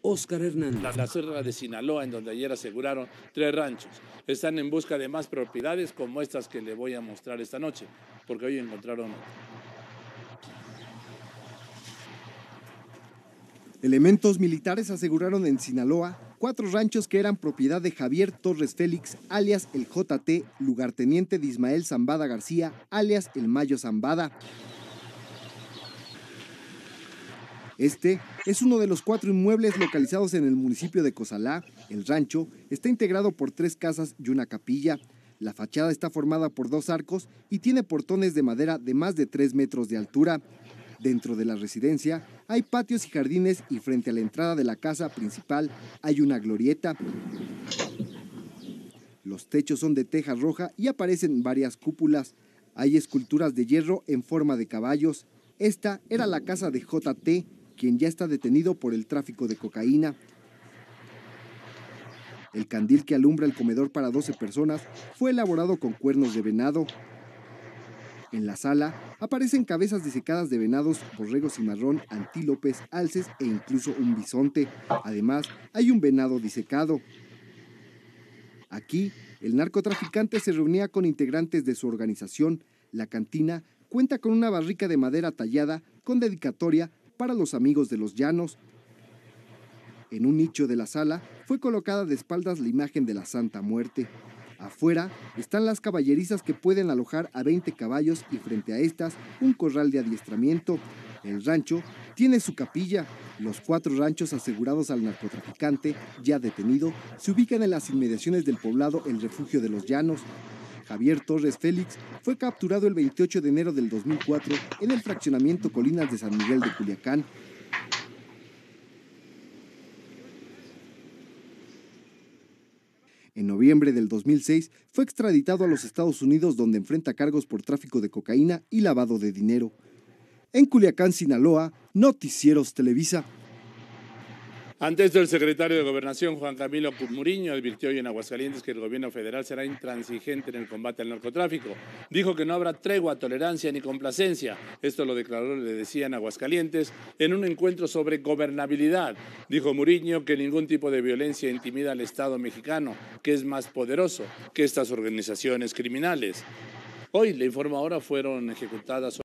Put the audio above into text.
Oscar Hernández. La, la Sierra de Sinaloa, en donde ayer aseguraron tres ranchos. Están en busca de más propiedades como estas que le voy a mostrar esta noche, porque hoy encontraron Elementos militares aseguraron en Sinaloa cuatro ranchos que eran propiedad de Javier Torres Félix, alias el JT, lugarteniente de Ismael Zambada García, alias el Mayo Zambada, este es uno de los cuatro inmuebles localizados en el municipio de Cosalá. El rancho está integrado por tres casas y una capilla. La fachada está formada por dos arcos y tiene portones de madera de más de tres metros de altura. Dentro de la residencia hay patios y jardines y frente a la entrada de la casa principal hay una glorieta. Los techos son de teja roja y aparecen varias cúpulas. Hay esculturas de hierro en forma de caballos. Esta era la casa de JT, quien ya está detenido por el tráfico de cocaína. El candil que alumbra el comedor para 12 personas fue elaborado con cuernos de venado. En la sala aparecen cabezas disecadas de venados, borregos y marrón, antílopes, alces e incluso un bisonte. Además, hay un venado disecado. Aquí, el narcotraficante se reunía con integrantes de su organización. La cantina cuenta con una barrica de madera tallada con dedicatoria para los amigos de los llanos. En un nicho de la sala fue colocada de espaldas la imagen de la Santa Muerte. Afuera están las caballerizas que pueden alojar a 20 caballos y frente a estas un corral de adiestramiento. El rancho tiene su capilla. Los cuatro ranchos asegurados al narcotraficante, ya detenido, se ubican en las inmediaciones del poblado El Refugio de los Llanos, Javier Torres Félix fue capturado el 28 de enero del 2004 en el fraccionamiento Colinas de San Miguel de Culiacán. En noviembre del 2006 fue extraditado a los Estados Unidos donde enfrenta cargos por tráfico de cocaína y lavado de dinero. En Culiacán, Sinaloa, Noticieros Televisa. Ante esto, el secretario de Gobernación, Juan Camilo Muriño, advirtió hoy en Aguascalientes que el gobierno federal será intransigente en el combate al narcotráfico. Dijo que no habrá tregua, tolerancia ni complacencia. Esto lo declaró, le decía, en Aguascalientes en un encuentro sobre gobernabilidad. Dijo Muriño que ningún tipo de violencia intimida al Estado mexicano, que es más poderoso que estas organizaciones criminales. Hoy, le informo ahora, fueron ejecutadas